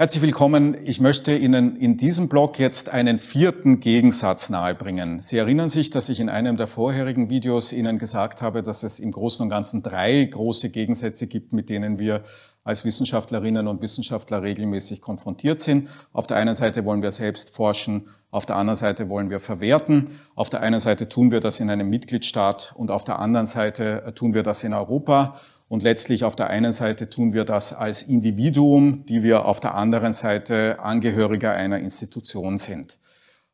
Herzlich willkommen. Ich möchte Ihnen in diesem Blog jetzt einen vierten Gegensatz nahebringen. Sie erinnern sich, dass ich in einem der vorherigen Videos Ihnen gesagt habe, dass es im Großen und Ganzen drei große Gegensätze gibt, mit denen wir als Wissenschaftlerinnen und Wissenschaftler regelmäßig konfrontiert sind. Auf der einen Seite wollen wir selbst forschen, auf der anderen Seite wollen wir verwerten, auf der einen Seite tun wir das in einem Mitgliedstaat und auf der anderen Seite tun wir das in Europa. Und letztlich auf der einen Seite tun wir das als Individuum, die wir auf der anderen Seite Angehöriger einer Institution sind.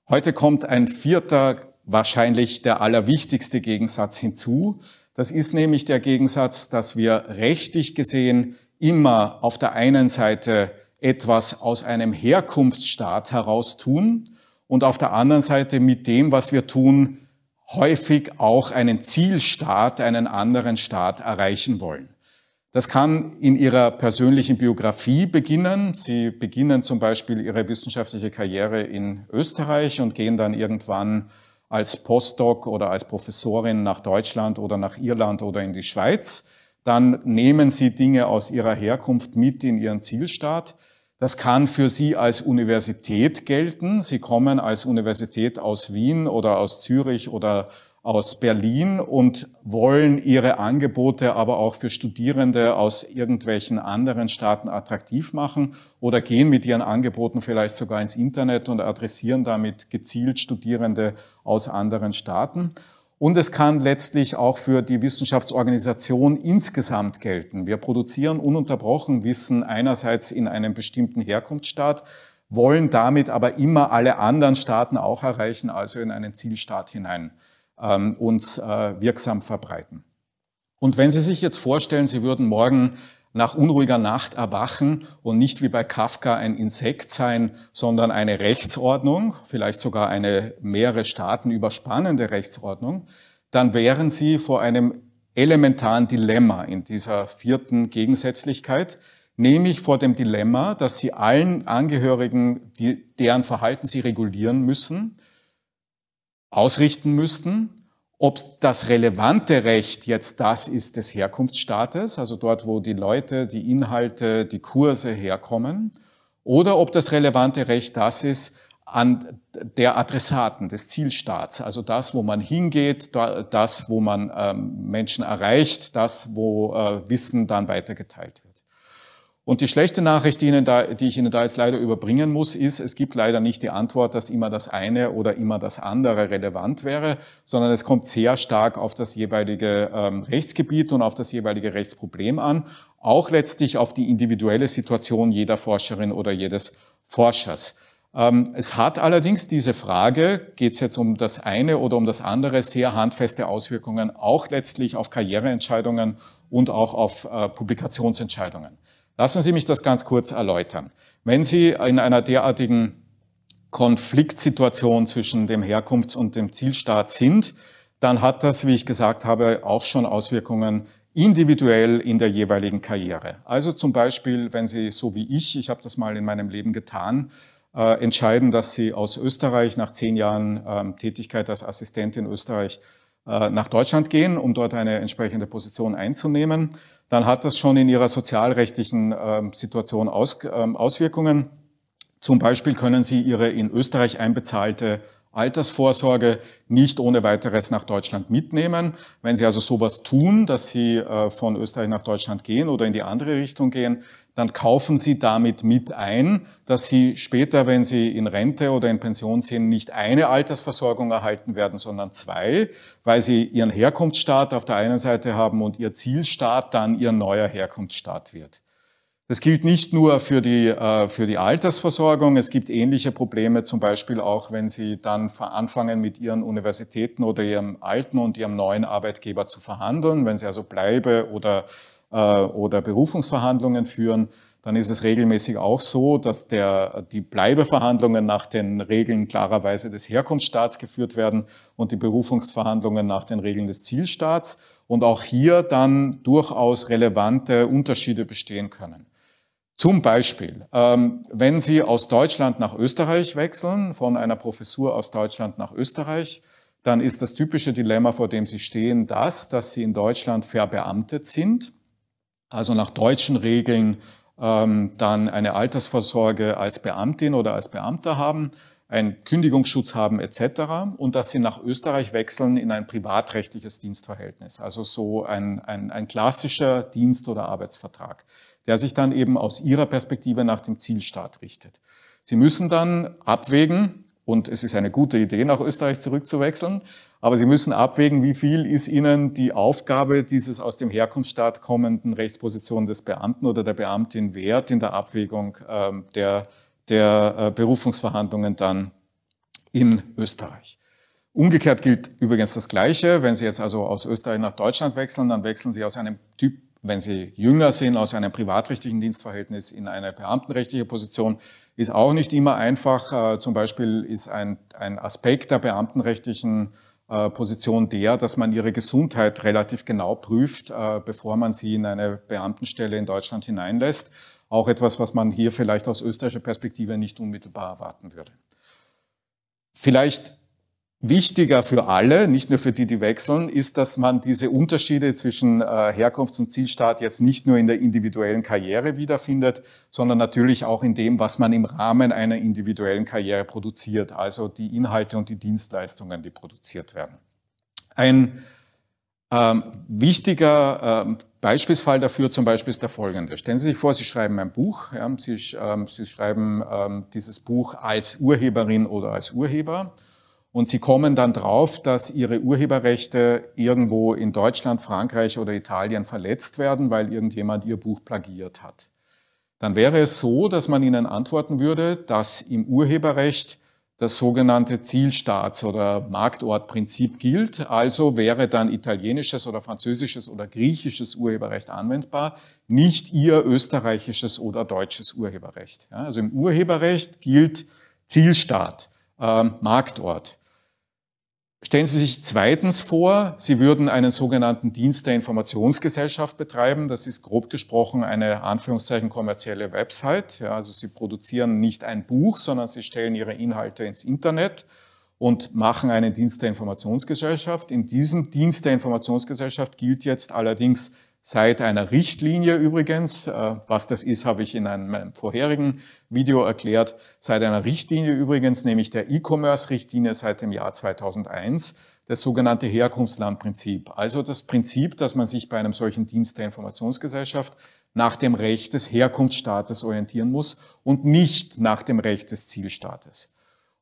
Heute kommt ein vierter, wahrscheinlich der allerwichtigste Gegensatz hinzu. Das ist nämlich der Gegensatz, dass wir rechtlich gesehen immer auf der einen Seite etwas aus einem Herkunftsstaat heraus tun und auf der anderen Seite mit dem, was wir tun, häufig auch einen Zielstaat, einen anderen Staat erreichen wollen. Das kann in Ihrer persönlichen Biografie beginnen. Sie beginnen zum Beispiel Ihre wissenschaftliche Karriere in Österreich und gehen dann irgendwann als Postdoc oder als Professorin nach Deutschland oder nach Irland oder in die Schweiz. Dann nehmen Sie Dinge aus Ihrer Herkunft mit in Ihren Zielstaat. Das kann für Sie als Universität gelten. Sie kommen als Universität aus Wien oder aus Zürich oder aus Berlin und wollen ihre Angebote aber auch für Studierende aus irgendwelchen anderen Staaten attraktiv machen oder gehen mit ihren Angeboten vielleicht sogar ins Internet und adressieren damit gezielt Studierende aus anderen Staaten. Und es kann letztlich auch für die Wissenschaftsorganisation insgesamt gelten. Wir produzieren ununterbrochen Wissen einerseits in einem bestimmten Herkunftsstaat, wollen damit aber immer alle anderen Staaten auch erreichen, also in einen Zielstaat hinein. Ähm, und äh, wirksam verbreiten. Und wenn Sie sich jetzt vorstellen, Sie würden morgen nach unruhiger Nacht erwachen und nicht wie bei Kafka ein Insekt sein, sondern eine Rechtsordnung, vielleicht sogar eine mehrere Staaten überspannende Rechtsordnung, dann wären Sie vor einem elementaren Dilemma in dieser vierten Gegensätzlichkeit, nämlich vor dem Dilemma, dass Sie allen Angehörigen, deren Verhalten Sie regulieren müssen, ausrichten müssten, ob das relevante Recht jetzt das ist des Herkunftsstaates, also dort, wo die Leute, die Inhalte, die Kurse herkommen, oder ob das relevante Recht das ist an der Adressaten des Zielstaats, also das, wo man hingeht, das, wo man ähm, Menschen erreicht, das, wo äh, Wissen dann weitergeteilt wird. Und die schlechte Nachricht, die, Ihnen da, die ich Ihnen da jetzt leider überbringen muss, ist, es gibt leider nicht die Antwort, dass immer das eine oder immer das andere relevant wäre, sondern es kommt sehr stark auf das jeweilige ähm, Rechtsgebiet und auf das jeweilige Rechtsproblem an, auch letztlich auf die individuelle Situation jeder Forscherin oder jedes Forschers. Ähm, es hat allerdings diese Frage, geht es jetzt um das eine oder um das andere, sehr handfeste Auswirkungen, auch letztlich auf Karriereentscheidungen und auch auf äh, Publikationsentscheidungen. Lassen Sie mich das ganz kurz erläutern. Wenn Sie in einer derartigen Konfliktsituation zwischen dem Herkunfts- und dem Zielstaat sind, dann hat das, wie ich gesagt habe, auch schon Auswirkungen individuell in der jeweiligen Karriere. Also zum Beispiel, wenn Sie so wie ich, ich habe das mal in meinem Leben getan, äh, entscheiden, dass Sie aus Österreich nach zehn Jahren ähm, Tätigkeit als Assistent in Österreich äh, nach Deutschland gehen, um dort eine entsprechende Position einzunehmen, dann hat das schon in ihrer sozialrechtlichen ähm, Situation ähm, Auswirkungen. Zum Beispiel können sie ihre in Österreich einbezahlte Altersvorsorge nicht ohne weiteres nach Deutschland mitnehmen. Wenn Sie also sowas tun, dass Sie äh, von Österreich nach Deutschland gehen oder in die andere Richtung gehen, dann kaufen Sie damit mit ein, dass Sie später, wenn Sie in Rente oder in Pension sind, nicht eine Altersversorgung erhalten werden, sondern zwei, weil Sie Ihren Herkunftsstaat auf der einen Seite haben und Ihr Zielstaat dann Ihr neuer Herkunftsstaat wird. Das gilt nicht nur für die, äh, für die Altersversorgung. Es gibt ähnliche Probleme, zum Beispiel auch, wenn Sie dann anfangen, mit Ihren Universitäten oder Ihrem alten und Ihrem neuen Arbeitgeber zu verhandeln. Wenn Sie also Bleibe- oder, äh, oder Berufungsverhandlungen führen, dann ist es regelmäßig auch so, dass der, die Bleibeverhandlungen nach den Regeln klarerweise des Herkunftsstaats geführt werden und die Berufungsverhandlungen nach den Regeln des Zielstaats. Und auch hier dann durchaus relevante Unterschiede bestehen können. Zum Beispiel, ähm, wenn Sie aus Deutschland nach Österreich wechseln, von einer Professur aus Deutschland nach Österreich, dann ist das typische Dilemma, vor dem Sie stehen, das, dass Sie in Deutschland verbeamtet sind, also nach deutschen Regeln ähm, dann eine Altersvorsorge als Beamtin oder als Beamter haben einen Kündigungsschutz haben etc. und dass sie nach Österreich wechseln in ein privatrechtliches Dienstverhältnis, also so ein, ein, ein klassischer Dienst- oder Arbeitsvertrag, der sich dann eben aus ihrer Perspektive nach dem Zielstaat richtet. Sie müssen dann abwägen, und es ist eine gute Idee, nach Österreich zurückzuwechseln. Aber Sie müssen abwägen, wie viel ist Ihnen die Aufgabe dieses aus dem Herkunftsstaat kommenden Rechtsposition des Beamten oder der Beamtin wert in der Abwägung ähm, der der äh, Berufungsverhandlungen dann in Österreich. Umgekehrt gilt übrigens das Gleiche. Wenn Sie jetzt also aus Österreich nach Deutschland wechseln, dann wechseln Sie aus einem Typ, wenn Sie jünger sind, aus einem privatrechtlichen Dienstverhältnis in eine beamtenrechtliche Position. Ist auch nicht immer einfach. Äh, zum Beispiel ist ein, ein Aspekt der beamtenrechtlichen äh, Position der, dass man ihre Gesundheit relativ genau prüft, bevor man sie in eine Beamtenstelle in Deutschland hineinlässt. Auch etwas, was man hier vielleicht aus österreichischer Perspektive nicht unmittelbar erwarten würde. Vielleicht wichtiger für alle, nicht nur für die, die wechseln, ist, dass man diese Unterschiede zwischen äh, Herkunfts- und Zielstaat jetzt nicht nur in der individuellen Karriere wiederfindet, sondern natürlich auch in dem, was man im Rahmen einer individuellen Karriere produziert, also die Inhalte und die Dienstleistungen, die produziert werden. Ein ähm, wichtiger ähm, Beispielsfall dafür zum Beispiel ist der folgende. Stellen Sie sich vor, Sie schreiben ein Buch. Ja, Sie, ähm, Sie, schreiben ähm, dieses Buch als Urheberin oder als Urheber. Und Sie kommen dann drauf, dass Ihre Urheberrechte irgendwo in Deutschland, Frankreich oder Italien verletzt werden, weil irgendjemand Ihr Buch plagiert hat. Dann wäre es so, dass man Ihnen antworten würde, dass im Urheberrecht das sogenannte Zielstaats- oder Marktortprinzip gilt. Also wäre dann italienisches oder französisches oder griechisches Urheberrecht anwendbar, nicht ihr österreichisches oder deutsches Urheberrecht. Ja, also im Urheberrecht gilt Zielstaat, äh, Marktort. Stellen Sie sich zweitens vor, Sie würden einen sogenannten Dienst der Informationsgesellschaft betreiben. Das ist grob gesprochen eine Anführungszeichen kommerzielle Website. Ja, also Sie produzieren nicht ein Buch, sondern Sie stellen Ihre Inhalte ins Internet und machen einen Dienst der Informationsgesellschaft. In diesem Dienst der Informationsgesellschaft gilt jetzt allerdings seit einer Richtlinie übrigens, äh, was das ist, habe ich in einem äh, vorherigen Video erklärt, seit einer Richtlinie übrigens, nämlich der E-Commerce-Richtlinie seit dem Jahr 2001, das sogenannte Herkunftslandprinzip. Also das Prinzip, dass man sich bei einem solchen Dienst der Informationsgesellschaft nach dem Recht des Herkunftsstaates orientieren muss und nicht nach dem Recht des Zielstaates.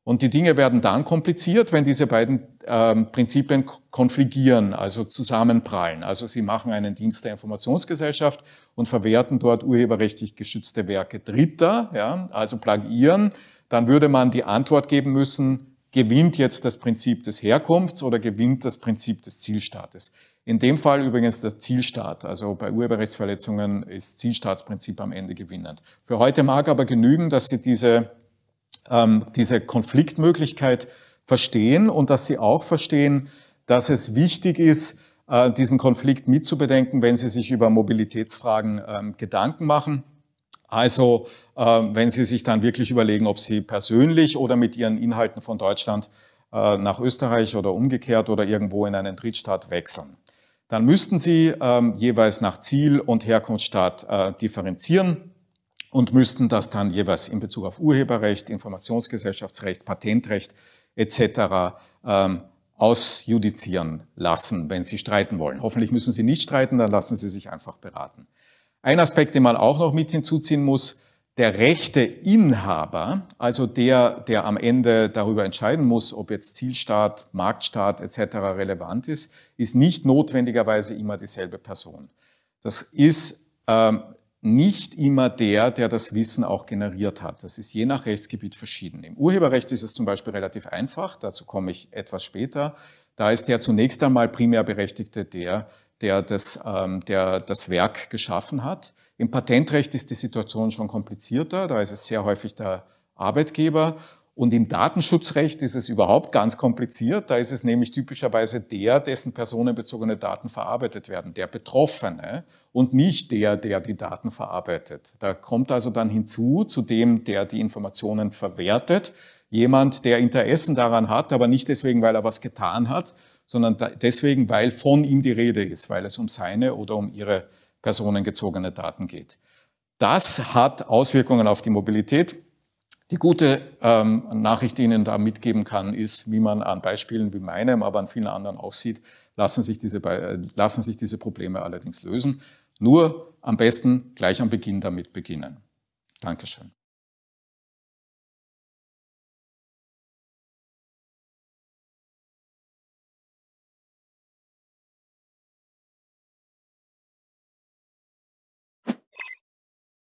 Und die Dinge werden dann kompliziert, wenn diese beiden ähm, Prinzipien konfligieren, also zusammenprallen. Also sie machen einen Dienst der Informationsgesellschaft und verwerten dort urheberrechtlich geschützte Werke Dritter, ja, also plagieren. Dann würde man die Antwort geben müssen, gewinnt jetzt das Prinzip des Herkunfts oder gewinnt das Prinzip des Zielstaates. In dem Fall übrigens der Zielstaat. Also bei Urheberrechtsverletzungen ist Zielstaatsprinzip am Ende gewinnend. Für heute mag aber genügen, dass Sie diese ähm, diese Konfliktmöglichkeit verstehen und dass sie auch verstehen, dass es wichtig ist, äh, diesen Konflikt mitzubedenken, wenn sie sich über Mobilitätsfragen ähm, Gedanken machen. Also äh, wenn sie sich dann wirklich überlegen, ob sie persönlich oder mit ihren Inhalten von Deutschland äh, nach Österreich oder umgekehrt oder irgendwo in einen Drittstaat wechseln. Dann müssten sie ähm, jeweils nach Ziel und Herkunftsstaat äh, differenzieren und müssten das dann jeweils in Bezug auf Urheberrecht, Informationsgesellschaftsrecht, Patentrecht etc. Ähm, ausjudizieren lassen, wenn Sie streiten wollen. Hoffentlich müssen Sie nicht streiten, dann lassen Sie sich einfach beraten. Ein Aspekt, den man auch noch mit hinzuziehen muss, der rechte Inhaber, also der, der am Ende darüber entscheiden muss, ob jetzt Zielstaat, Marktstaat etc. relevant ist, ist nicht notwendigerweise immer dieselbe Person. Das ist ähm, nicht immer der, der das Wissen auch generiert hat. Das ist je nach Rechtsgebiet verschieden. Im Urheberrecht ist es zum Beispiel relativ einfach, dazu komme ich etwas später. Da ist der zunächst einmal primär Berechtigte der, der das, ähm, der das Werk geschaffen hat. Im Patentrecht ist die Situation schon komplizierter, da ist es sehr häufig der Arbeitgeber und im Datenschutzrecht ist es überhaupt ganz kompliziert. Da ist es nämlich typischerweise der, dessen personenbezogene Daten verarbeitet werden, der Betroffene und nicht der, der die Daten verarbeitet. Da kommt also dann hinzu zu dem, der die Informationen verwertet, jemand, der Interessen daran hat, aber nicht deswegen, weil er was getan hat, sondern deswegen, weil von ihm die Rede ist, weil es um seine oder um ihre personengezogene Daten geht. Das hat Auswirkungen auf die Mobilität. Die gute ähm, Nachricht, die Ihnen da mitgeben kann, ist, wie man an Beispielen wie meinem, aber an vielen anderen auch sieht, lassen sich diese, äh, lassen sich diese Probleme allerdings lösen. Nur am besten gleich am Beginn damit beginnen. Dankeschön.